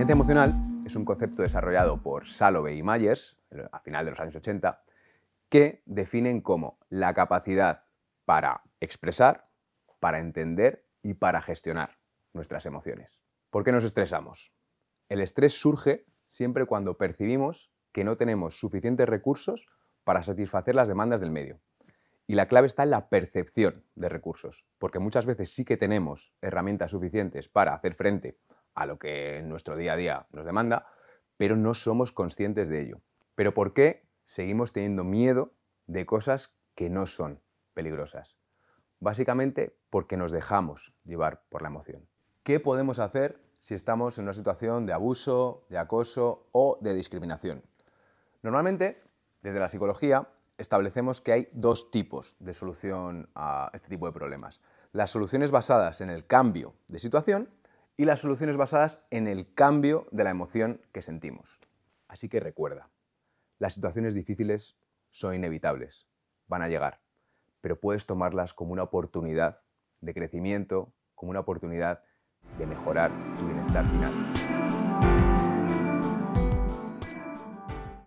inteligencia emocional es un concepto desarrollado por Salovey y Myers a final de los años 80 que definen como la capacidad para expresar, para entender y para gestionar nuestras emociones. ¿Por qué nos estresamos? El estrés surge siempre cuando percibimos que no tenemos suficientes recursos para satisfacer las demandas del medio. Y la clave está en la percepción de recursos, porque muchas veces sí que tenemos herramientas suficientes para hacer frente a lo que nuestro día a día nos demanda, pero no somos conscientes de ello. ¿Pero por qué seguimos teniendo miedo de cosas que no son peligrosas? Básicamente porque nos dejamos llevar por la emoción. ¿Qué podemos hacer si estamos en una situación de abuso, de acoso o de discriminación? Normalmente, desde la psicología, establecemos que hay dos tipos de solución a este tipo de problemas. Las soluciones basadas en el cambio de situación y las soluciones basadas en el cambio de la emoción que sentimos. Así que recuerda, las situaciones difíciles son inevitables, van a llegar, pero puedes tomarlas como una oportunidad de crecimiento, como una oportunidad de mejorar tu bienestar final.